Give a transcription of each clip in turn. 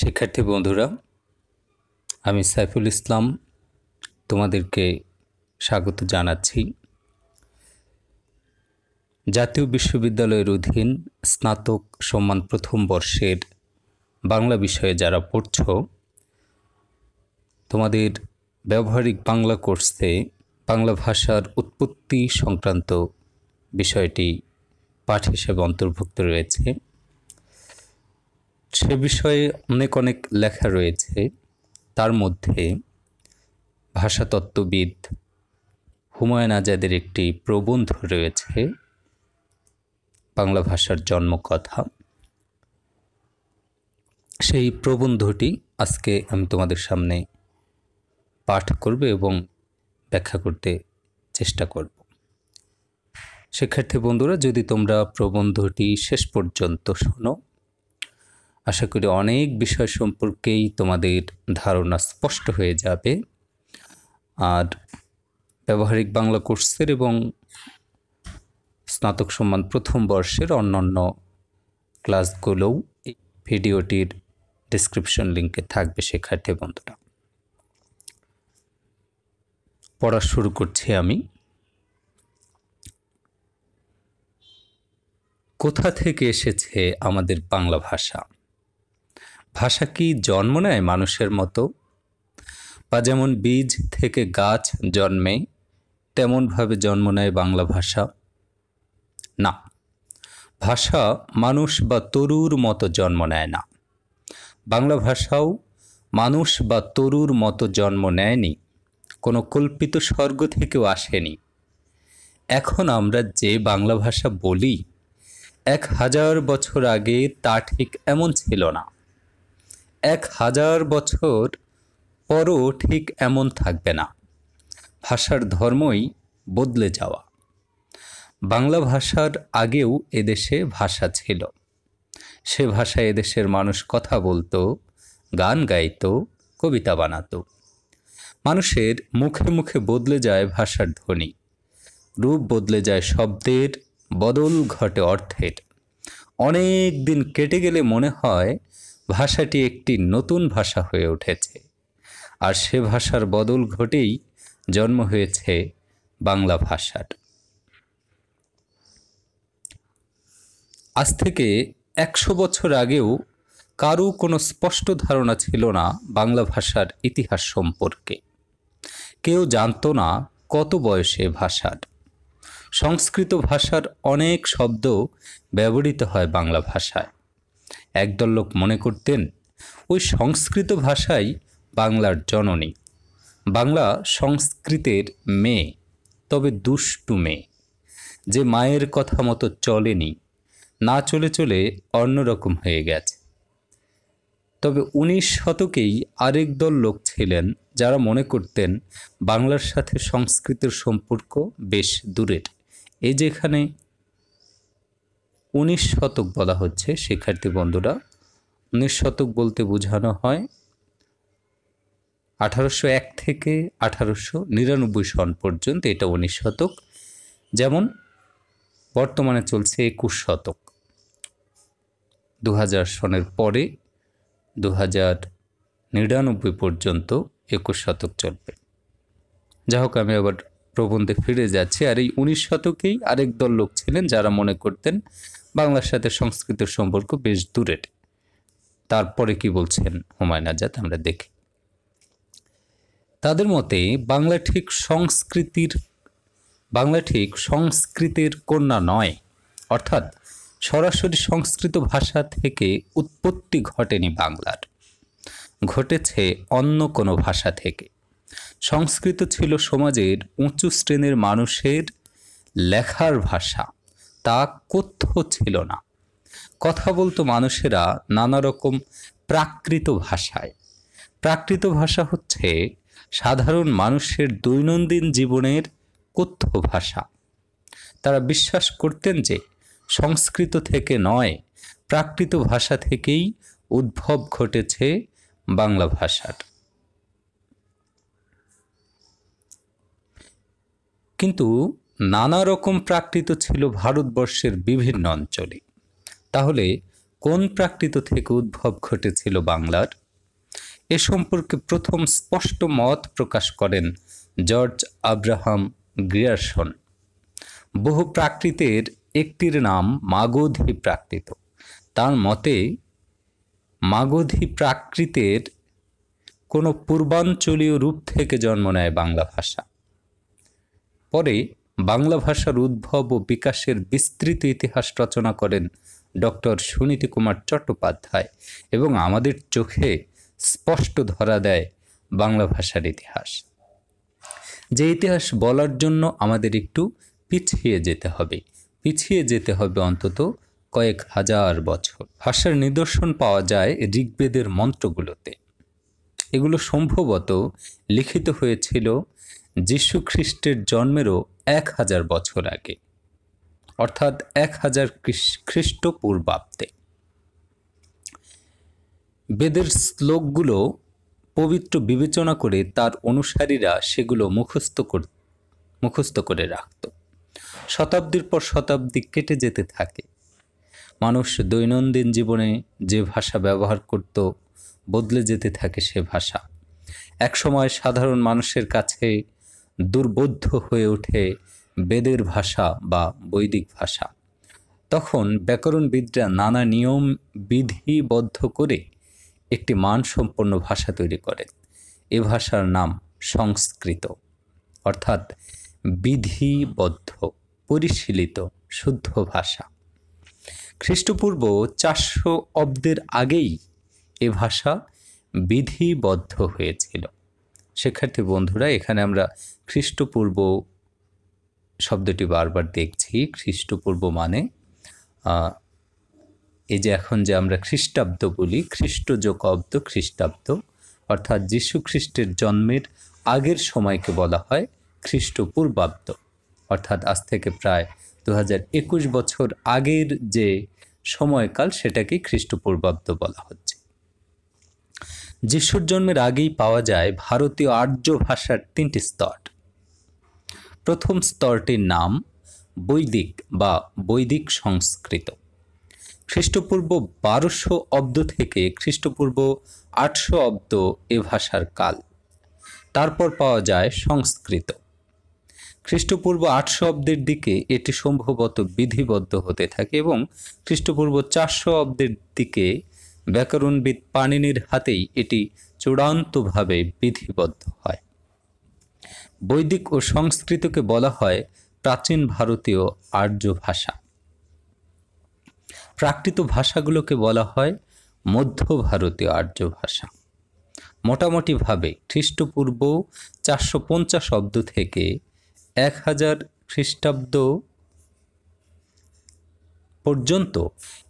শিক্ষার্থী বন্ধুরা আমি সাইফুল ইসলাম তোমাদেরকে স্বাগত জানাচ্ছি জাতীয় বিশ্ববিদ্যালয়ের অধীন স্নাতক সম্মান প্রথম বর্ষের বাংলা বিষয়ে যারা পড়ছ তোমাদের ব্যবহারিক বাংলা কোর্সে বাংলা ভাষার উৎপত্তি সংক্রান্ত বিষয়টি পাঠ হিসেবে অন্তর্ভুক্ত রয়েছে সে বিষয়ে অনেক অনেক লেখা রয়েছে তার মধ্যে ভাষাতত্ত্ববিদ হুমায়ুন আজাদের একটি প্রবন্ধ রয়েছে বাংলা ভাষার জন্মকথা সেই প্রবন্ধটি আজকে আমি তোমাদের সামনে পাঠ করব এবং ব্যাখ্যা করতে চেষ্টা করব শিক্ষার্থী বন্ধুরা যদি তোমরা প্রবন্ধটি শেষ পর্যন্ত শোনো আশা করি অনেক বিষয় সম্পর্কেই তোমাদের ধারণা স্পষ্ট হয়ে যাবে আর ব্যবহারিক বাংলা কোর্সের এবং স্নাতক সম্মান প্রথম বর্ষের অন্যান্য ক্লাসগুলোও এই ভিডিওটির ডিসক্রিপশন লিঙ্কে থাকবে শিক্ষার্থী বন্ধুরা পড়া শুরু করছি আমি কোথা থেকে এসেছে আমাদের বাংলা ভাষা ভাষা কি জন্ম নেয় মানুষের মতো বা যেমন বীজ থেকে গাছ জন্মে তেমনভাবে জন্ম নেয় বাংলা ভাষা না ভাষা মানুষ বা তরুর মতো জন্ম নেয় না বাংলা ভাষাও মানুষ বা তরুর মতো জন্ম নেয়নি কোনো কল্পিত স্বর্গ থেকেও আসেনি এখন আমরা যে বাংলা ভাষা বলি এক হাজার বছর আগে তা ঠিক এমন ছিল না এক হাজার বছর পরও ঠিক এমন থাকবে না ভাষার ধর্মই বদলে যাওয়া বাংলা ভাষার আগেও এদেশে ভাষা ছিল সে ভাষায় এদেশের মানুষ কথা বলতো গান গাইত কবিতা বানাত মানুষের মুখে মুখে বদলে যায় ভাষার ধ্বনি রূপ বদলে যায় শব্দের বদল ঘটে অর্থের অনেক দিন কেটে গেলে মনে হয় ভাষাটি একটি নতুন ভাষা হয়ে উঠেছে আর সে ভাষার বদল ঘটেই জন্ম হয়েছে বাংলা ভাষার আজ থেকে একশো বছর আগেও কারও কোনো স্পষ্ট ধারণা ছিল না বাংলা ভাষার ইতিহাস সম্পর্কে কেউ জানত না কত বয়সে ভাষার সংস্কৃত ভাষার অনেক শব্দ ব্যবহৃত হয় বাংলা ভাষায় একদল লোক মনে করতেন ওই সংস্কৃত ভাষাই বাংলার জননী বাংলা সংস্কৃতের মেয়ে তবে দুষ্টু মেয়ে যে মায়ের কথা মতো চলেনি না চলে চলে অন্যরকম হয়ে গেছে তবে উনিশ শতকেই আরেক দল লোক ছিলেন যারা মনে করতেন বাংলার সাথে সংস্কৃতের সম্পর্ক বেশ দূরের এ যেখানে উনিশ শতক বলা হচ্ছে শিক্ষার্থী বন্ধুরা উনিশ শতক বলতে বোঝানো হয় আঠারোশো এক থেকে আঠারোশো নিরানব্বই সন পর্যন্ত এটা উনিশ শতক যেমন বর্তমানে চলছে একুশ শতক দু সনের পরে দু নিরানব্বই পর্যন্ত একুশ শতক চলবে যা হোক আমি আবার প্রবন্ধে ফিরে যাচ্ছি আর এই উনিশ শতকেই আরেক দল লোক ছিলেন যারা মনে করতেন বাংলার সাথে সংস্কৃত সম্পর্ক বেশ দূরের তারপরে কি বলছেন হুমায়ুন আজাদ আমরা দেখি তাদের মতে বাংলা ঠিক সংস্কৃতির বাংলা ঠিক সংস্কৃতির কন্যা নয় অর্থাৎ সরাসরি সংস্কৃত ভাষা থেকে উৎপত্তি ঘটেনি বাংলার ঘটেছে অন্য কোনো ভাষা থেকে সংস্কৃত ছিল সমাজের উঁচু শ্রেণীর মানুষের লেখার ভাষা তা কথ্য ছিল না কথা বলতো মানুষেরা নানা রকম প্রাকৃত ভাষায় প্রাকৃত ভাষা হচ্ছে সাধারণ মানুষের দৈনন্দিন জীবনের কথ্য ভাষা তারা বিশ্বাস করতেন যে সংস্কৃত থেকে নয় প্রাকৃত ভাষা থেকেই উদ্ভব ঘটেছে বাংলা ভাষার কিন্তু নানা রকম প্রাকৃত ছিল ভারতবর্ষের বিভিন্ন অঞ্চলে তাহলে কোন প্রাকৃত থেকে উদ্ভব ঘটেছিল বাংলার এ সম্পর্কে প্রথম স্পষ্ট মত প্রকাশ করেন জর্জ আব্রাহাম গ্রিয়ারসন বহু প্রাকৃতের একটির নাম মাগধী প্রাকৃত তার মতে মাগধী প্রাকৃতের কোনো পূর্বাঞ্চলীয় রূপ থেকে জন্ম নেয় বাংলা ভাষা পরে বাংলা ভাষার উদ্ভব ও বিকাশের বিস্তৃত ইতিহাস রচনা করেন ডক্টর সুনীতি কুমার চট্টোপাধ্যায় এবং আমাদের চোখে স্পষ্ট ধরা দেয় বাংলা ভাষার ইতিহাস যে ইতিহাস বলার জন্য আমাদের একটু পিছিয়ে যেতে হবে পিছিয়ে যেতে হবে অন্তত কয়েক হাজার বছর ভাষার নিদর্শন পাওয়া যায় ঋগ্বেদের মন্ত্রগুলোতে এগুলো সম্ভবত লিখিত হয়েছিল যীশু খ্রিস্টের জন্মেরও এক হাজার বছর আগে অর্থাৎ এক হাজার খ্রিস্টপূর্বাব্দে বেদের শ্লোকগুলো পবিত্র বিবেচনা করে তার অনুসারীরা সেগুলো মুখস্থ কর মুখস্থ করে রাখত শতাব্দীর পর শতাব্দী কেটে যেতে থাকে মানুষ দৈনন্দিন জীবনে যে ভাষা ব্যবহার করত বদলে যেতে থাকে সে ভাষা একসময় সাধারণ মানুষের কাছে দুর্বোধ্য হয়ে ওঠে বেদের ভাষা বা বৈদিক ভাষা তখন ব্যাকরণবিদরা নানা নিয়ম বিধিবদ্ধ করে একটি মানসম্পন্ন ভাষা তৈরি করেন এ ভাষার নাম সংস্কৃত অর্থাৎ বিধিবদ্ধ পরিশীলিত শুদ্ধ ভাষা খ্রিস্টপূর্ব চারশো অব্দের আগেই এ ভাষা বিধিবদ্ধ হয়েছিল শিক্ষার্থী বন্ধুরা এখানে আমরা খ্রিস্টপূর্ব শব্দটি বারবার দেখছি খ্রিস্টপূর্ব মানে এই যে এখন যে আমরা খ্রিস্টাব্দ বলি খ্রিস্টযোগ অব্দ খ্রিস্টাব্দ অর্থাৎ যীশু খ্রিস্টের জন্মের আগের সময়কে বলা হয় খ্রিস্টপূর্বাব্দ অর্থাৎ আজ থেকে প্রায় দু বছর আগের যে সময়কাল সেটাকে খ্রিস্টপূর্বাব্দ বলা হচ্ছে যিশুর জন্মের আগেই পাওয়া যায় ভারতীয় আর্য ভাষার তিনটি স্তর প্রথম স্তরটির নাম বৈদিক বা বৈদিক সংস্কৃত খ্রিস্টপূর্ব বারোশো অব্দ থেকে খ্রিস্টপূর্ব আটশো অব্দ এ ভাষার কাল তারপর পাওয়া যায় সংস্কৃত খ্রিস্টপূর্ব আটশো অব্দের দিকে এটি সম্ভবত বিধিবদ্ধ হতে থাকে এবং খ্রিস্টপূর্ব চারশো অব্দের দিকে ব্যাকরণবিদ পাণিনির হাতেই এটি চূড়ান্তভাবে বিধিবদ্ধ হয় বৈদিক ও সংস্কৃতকে বলা হয় প্রাচীন ভারতীয় আর্য ভাষা প্রাকৃত ভাষাগুলোকে বলা হয় মধ্য ভারতীয় আর্য ভাষা মোটামুটিভাবে খ্রিস্টপূর্ব চারশো পঞ্চাশ অব্দ থেকে এক হাজার খ্রিস্টাব্দ পর্যন্ত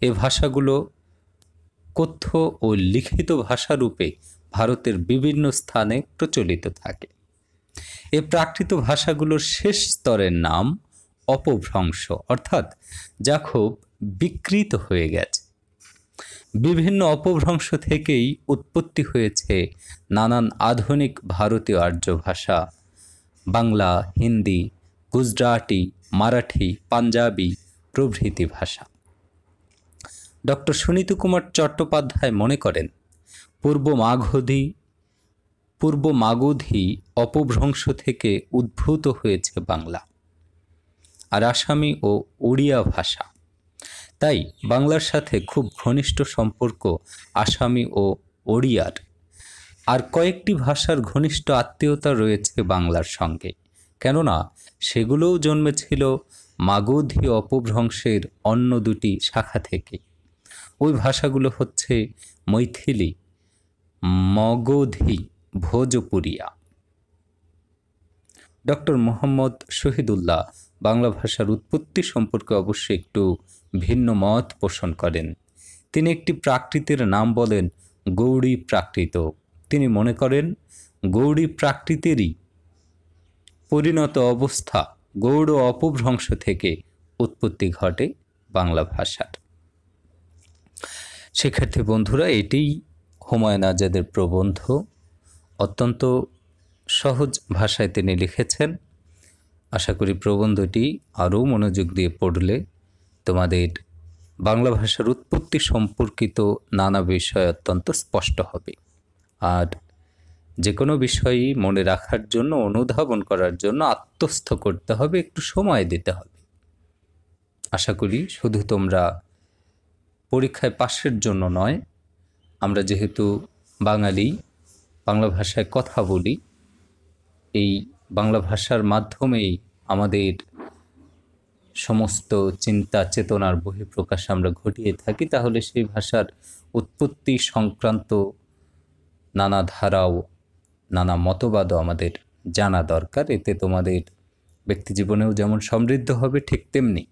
এ ভাষাগুলো কথ্য ও লিখিত ভাষারূপে ভারতের বিভিন্ন স্থানে প্রচলিত থাকে এ প্রাকৃত ভাষাগুলোর শেষ স্তরের নাম অপভ্রংশ অর্থাৎ যা খুব বিকৃত হয়ে গেছে বিভিন্ন অপভ্রংশ থেকেই উৎপত্তি হয়েছে নানান আধুনিক ভারতীয় আর্য ভাষা বাংলা হিন্দি গুজরাটি মারাঠি পাঞ্জাবি প্রভৃতি ভাষা ডক্টর সুনীত কুমার চট্টোপাধ্যায় মনে করেন পূর্ব মাঘধি পূর্ব মাগধি অপভ্রংশ থেকে উদ্ভূত হয়েছে বাংলা আর আসামি ও ওড়িয়া ভাষা তাই বাংলার সাথে খুব ঘনিষ্ঠ সম্পর্ক আসামি ও ওড়িয়ার আর কয়েকটি ভাষার ঘনিষ্ঠ আত্মীয়তা রয়েছে বাংলার সঙ্গে কেননা সেগুলোও জন্মেছিল মাগধী অপভ্রংশের অন্য দুটি শাখা থেকে ওই ভাষাগুলো হচ্ছে মৈথিলি মগধি ভোজপুরিয়া ডক্টর মোহাম্মদ শহীদুল্লাহ বাংলা ভাষার উৎপত্তি সম্পর্কে অবশ্যই একটু ভিন্ন মত পোষণ করেন তিনি একটি প্রাকৃতির নাম বলেন গৌড়ী প্রাকৃত তিনি মনে করেন গৌড়ী প্রাকৃতেরই পরিণত অবস্থা গৌড় অপভ্রংশ থেকে উৎপত্তি ঘটে বাংলা ভাষার শিক্ষার্থী বন্ধুরা এটি হুমায়ুন আজাদের প্রবন্ধ অত্যন্ত সহজ ভাষায় তিনি লিখেছেন আশা করি প্রবন্ধটি আরও মনোযোগ দিয়ে পড়লে তোমাদের বাংলা ভাষার উৎপত্তি সম্পর্কিত নানা বিষয় অত্যন্ত স্পষ্ট হবে আর যে কোনো বিষয়ই মনে রাখার জন্য অনুধাবন করার জন্য আত্মস্থ করতে হবে একটু সময় দিতে হবে আশা করি শুধু তোমরা পরীক্ষায় পাশের জন্য নয় আমরা যেহেতু বাঙালি বাংলা ভাষায় কথা বলি এই বাংলা ভাষার মাধ্যমেই আমাদের সমস্ত চিন্তা চেতনার বহিঃপ্রকাশ আমরা ঘটিয়ে থাকি তাহলে সেই ভাষার উৎপত্তি সংক্রান্ত নানা ধারাও নানা মতবাদও আমাদের জানা দরকার এতে তোমাদের ব্যক্তি জীবনেও যেমন সমৃদ্ধ হবে ঠিক তেমনি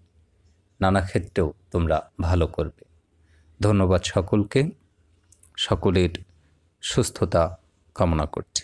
নানা ক্ষেত্রেও তোমরা ভালো করবে ধন্যবাদ সকলকে সকলের সুস্থতা কামনা করছি